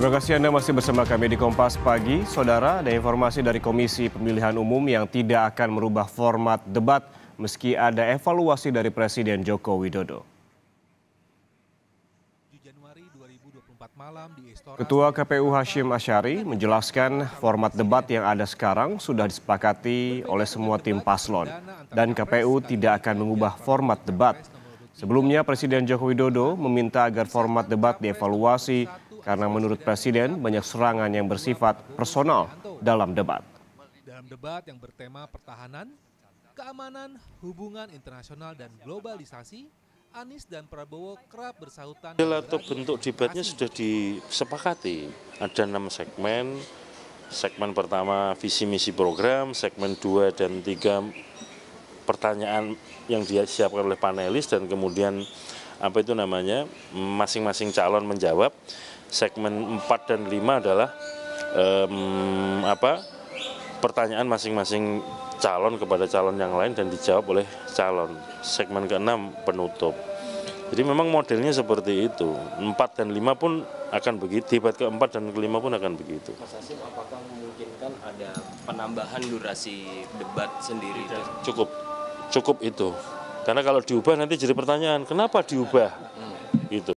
Terima kasih Anda masih bersama kami di Kompas Pagi. Saudara, ada informasi dari Komisi Pemilihan Umum yang tidak akan merubah format debat meski ada evaluasi dari Presiden Joko Widodo. Ketua KPU Hashim Asyari menjelaskan format debat yang ada sekarang sudah disepakati oleh semua tim paslon dan KPU tidak akan mengubah format debat. Sebelumnya Presiden Joko Widodo meminta agar format debat dievaluasi karena menurut Presiden banyak serangan yang bersifat personal dalam debat. Dalam debat yang bertema pertahanan, keamanan, hubungan internasional dan globalisasi, Anies dan Prabowo kerap bersahutan. Atau bentuk debatnya sudah disepakati. Ada enam segmen. Segmen pertama visi misi program, segmen dua dan tiga pertanyaan yang disiapkan oleh panelis dan kemudian apa itu namanya masing-masing calon menjawab segmen 4 dan 5 adalah um, apa pertanyaan masing-masing calon kepada calon yang lain dan dijawab oleh calon. Segmen keenam penutup. Jadi memang modelnya seperti itu. 4 dan 5 pun akan begitu, debat keempat dan kelima pun akan begitu. Mas Asim, apakah memungkinkan ada penambahan durasi debat sendiri? Itu? Cukup, cukup itu. Karena kalau diubah nanti jadi pertanyaan, kenapa diubah? Hmm. itu